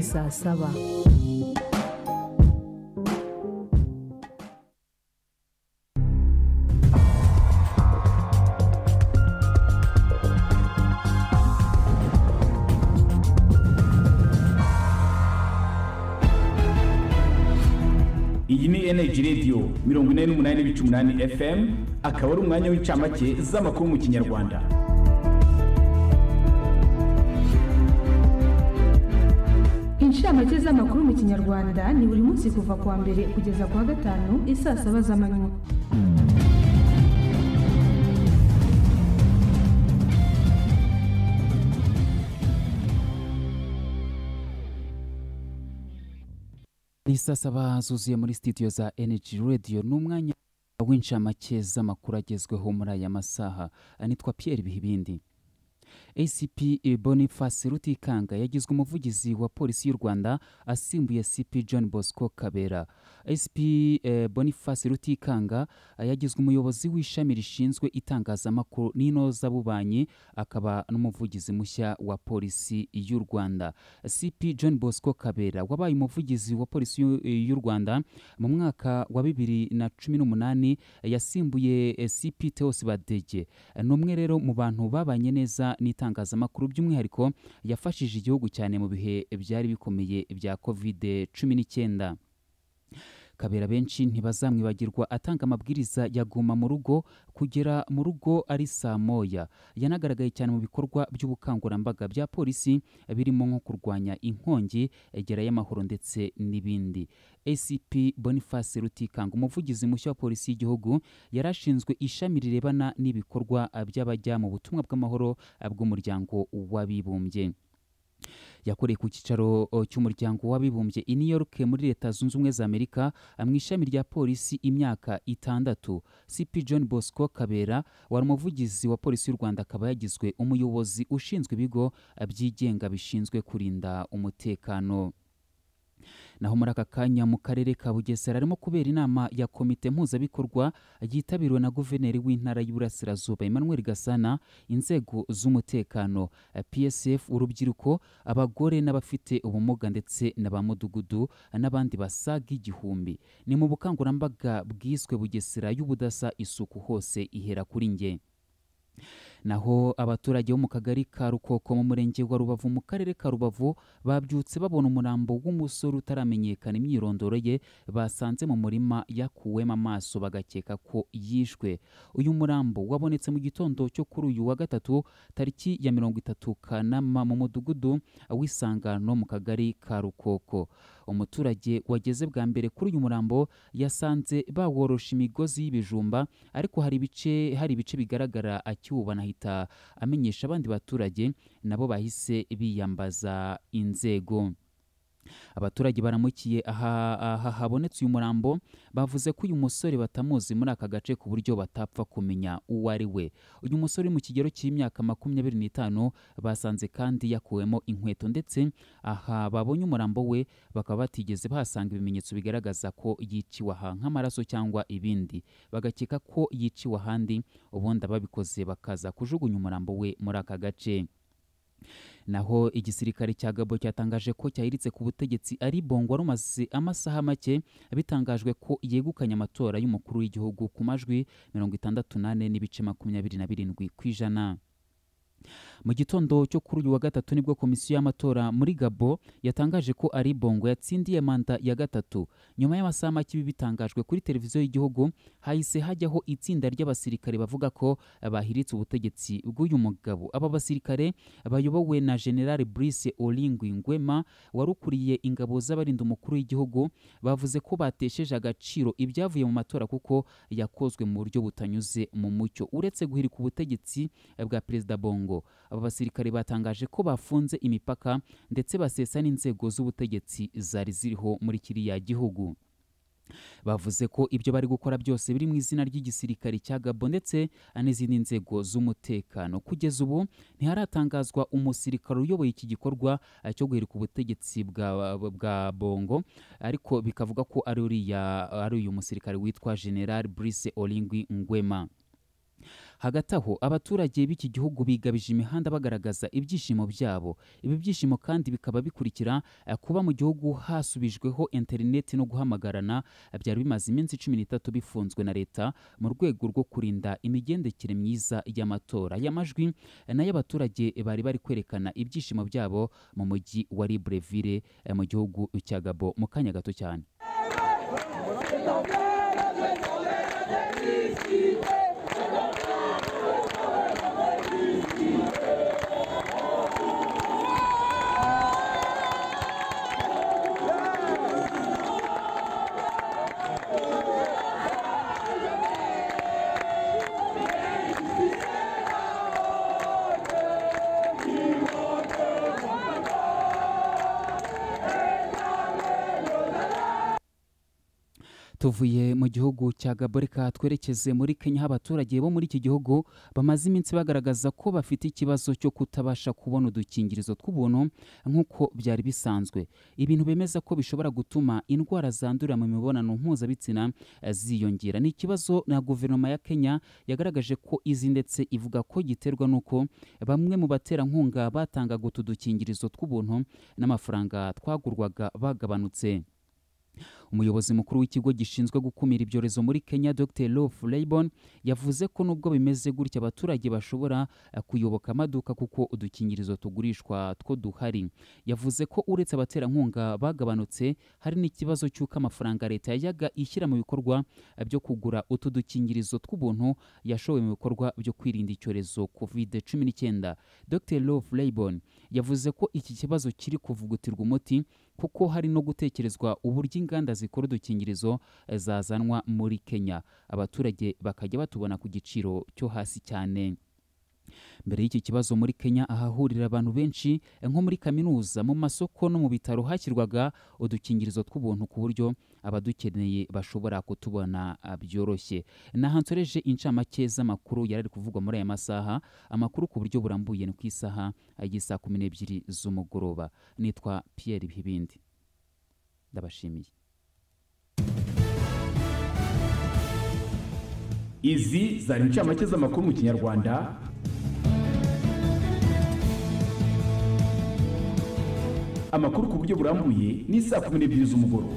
ni saa saba. iyi ni eneji radiyo mirongo inani n'umunani n'ibice umunani fm akaba ari umwanya w'incamake z'amakuru mu kinyarwanda Impande z'amakuru mu kinyarwanda ni buri munsi kuva ku wa mbere kugeza ku wa gatanu isaa saba z'amanywa ni saa saba zuzuye muri sitidiyo za energy radio ni umwanya w'incamake z'amakuru agezweho muri aya masaha nitwa pierre bihibindi acp e boniface rutikanga yagizwe umuvugizi wa polisi y'u rwanda asimbuye cp john bosco kabera acp eh, boniface rutikanga eh, yagizwe umuyobozi w'ishami rishinzwe itangazamakuru n'inozabubanyi akaba n'umuvugizi mushya wa polisi y'u rwanda cp john bosco kabera wabaye umuvugizi wa polisi eh, y'u rwanda mu mwaka wa bibiri na cumi n'umunani yasimbuye cp teos badege ni umwe rero mu bantu babanye neza n'itangazamacuru n'itangazamakuru by'umwihariko yafashije igihugu cyane mu bihe byari bikomeye bya covid cumi n'icyenda kabera benshi ntibazamwibagirwa atanga amabwiriza ya guma mu rugo kugera mu rugo ari saa moya yanagaragaye cyane mu bikorwa by'ubukangurambaga bya polisi birimo nko kurwanya inkongi egera y'amahoro ndetse n'ibindi acp boniface rutikanga umuvugizi mushya wa polisi y'igihugu yari ashinzwe ishami rirebana n'ibikorwa by'abajya mu butumwa bw'amahoro bw'umuryango w'abibumbye yakoreye ku cyicaro cy'umuryango w'abibumbye i new york muri leta zunze ubumwe za amerika mu ishami rya polisi imyaka itandatu cp john bosco kabera wari umuvugizi wa polisi y'u rwanda akaba yagizwe umuyobozi ushinzwe ibigo byigenga bishinzwe kurinda umutekano naho muri aka kanya mu karere ka bugesera arimo kubera inama ya komite mpuzabikorwa yitabiriwe na guverineri w'intara y'uburasirazuba emmanuel gasana inzego z'umutekano psf urubyiruko abagore n'abafite ubumuga ndetse na ba mudugudu n'abandi basaga igihumbi ni mu bukangurambaga bwiswe bugesera y'ubudasa isuku hose ihera kuri nge naho abaturage bo mu kagari ka rukoko mu murenge wa rubavu mu karere ka rubavu babyutse babona umurambo w'umusore utaramenyekana imyirondoro ye basanze mu murima yakuwemo amaso bagakeka ko yishwe uyu murambo wabonetse mu gitondo cyo kuri uyu wa gatatu tariki ya mirongo itatu kanama mu mudugudu w'isangano mu kagari ka rukoko umuturage wageze bwa mbere kuri uyu murambo yasanze baworosha imigozi y'ibijumba ariko hari ibice hari ibice bigaragara akiwubana ahita amenyesha abandi baturage nabo bahise biyambaza inzego abaturage baramukiye aha habonetse uyu murambo bavuze ko uyu musore batamuzi muri aka gace ku buryo batapfa kumenya uwo ari we uyu musore uri mu kigero cy'imyaka makumyabiri n'itanu basanze kandi yakuwemo inkweto ndetse aha babonye umurambo we bakaba batigeze bahasanga ibimenyetso bigaragaza ko yiciwe aha nk'amaraso cyangwa ibindi bagakeka ko yiciwe ahandi ubundi ababikoze bakaza kujugunya umurambo we muri aka gace naho igisirikare cya gabo cyatangaje ko cyahiritse ku butegetsi ari bongo wari umaze amasaha make bitangajwe ko yegukanye amatora y'umukuru w'igihugu ku majwi mirongo itandatu n'ane n'ibice makumyabiri na birindwi ku ijana mu gitondo cyo kuri uyu wa gatatu nibwo komisiyo y'amatora muri gabo yatangaje ko ari bongo yatsindiye manda ya gatatu nyuma y'amasaha make ibi bitangajwe kuri televiziyo y'igihugu hahise hajyaho itsinda ry'abasirikare bavuga ko bahiritse ubutegetsi bw'uyu mugabo aba basirikare bayobowe na generale brice olingwi ngwema warukuriye ingabo z'abarinda umukuru w'igihugu bavuze ko batesheje agaciro ibyavuye mu matora kuko yakozwe mu buryo butanyuze mu mucyo uretse guhirika ubutegetsi bwa perezida bongo Congo aba basirikare batangaje ko bafunze imipaka ndetse basesa n'inzego z'ubutegetsi zari ziriho muri kiriya gihugu bavuze ko ibyo bari gukora byose biri mu izina ry'igisirikare cya gabo ndetse n'izindi nzego z'umutekano kugeza ubu ntiharatangazwa umusirikare uyoboye iki gikorwa eh, cyo guhirika ubutegetsi bwa, bwa bongo ariko bikavuga ko ari uyu musirikare witwa general brice olingwi ngwema hagati aho abaturage b'iki gihugu bigabije imihanda bagaragaza ibyishimo byabo ibi byishimo kandi bikaba bikurikira kuba mu gihugu hasubijweho interineti no guhamagarana byari bimaze iminsi cumi n'itatu bifunzwe na leta mu rwego rwo kurinda imigendekere myiza y'amatora y'amajwi n'ay'abaturage bari bari kwerekana ibyishimo byabo mu mujyi wa libreville mu gihugu cya gabo mu kanya gato cyane tuvuye mu gihugu cya gaborika twerekeze muri kenya abaturage bo muri iki gihugu bamaze iminsi bagaragaza ko bafite ikibazo cyo kutabasha kubona udukingirizo tw'ubuntu nk'uko byari bisanzwe ibintu bemeza ko bishobora gutuma indwara zandurira mu mibonano mpuzabitsina eh, ziyongera ni ikibazo na guverinoma ya kenya yagaragaje ko izi ndetse ivuga ko giterwa n'uko bamwe mu baterankunga batangaga utu dukingirizo tw'ubuntu n'amafaranga twagurwaga bagabanutse umuyobozi mukuru w'ikigo gishinzwe gukumira ibyorezo muri kenya dr lof raybon yavuze ko nubwo bimeze gutya abaturage bashobora eh, kuyoboka amaduka kuko udukingirizo tugurishwa two duhari yavuze ko uretse abaterankunga bagabanutse hari n'ikibazo cy'uko amafaranga leta yajyaga ishyira mu bikorwa eh, byo kugura utu dukingirizo tw'ubuntu yashowe mu bikorwa byo kwirinda icyorezo covid cumi n'icyenda dr lof raybon yavuze ko iki kibazo kiri kuvugutirwa umuti kuko hari no gutekerezwa uburyo inganda zikora udukingirizo eh, zazanwa muri kenya abaturage bakajya batubona ku giciro cyo hasi cyane mbere y'iki kibazo muri kenya ahahurira abantu benshi eh, nko muri kaminuza mu masoko no mu bitaro hashyirwaga udukingirizo tw'ubuntu ku buryo abadukeneye bashobora kutubona ah, byoroshye naho nsoreje incamake z'amakuru yari ari kuvugwa muri aya masaha amakuru ku buryo burambuye ni ku isaha y'isaa kumi n'ebyiri z'umugoroba nitwa pierre bibindi ndabashimiye izi zari incamake z'amakuru mu kinyarwanda amakuru ku buryo burambuye ni saa kumi n'ebyiri z'umugoroba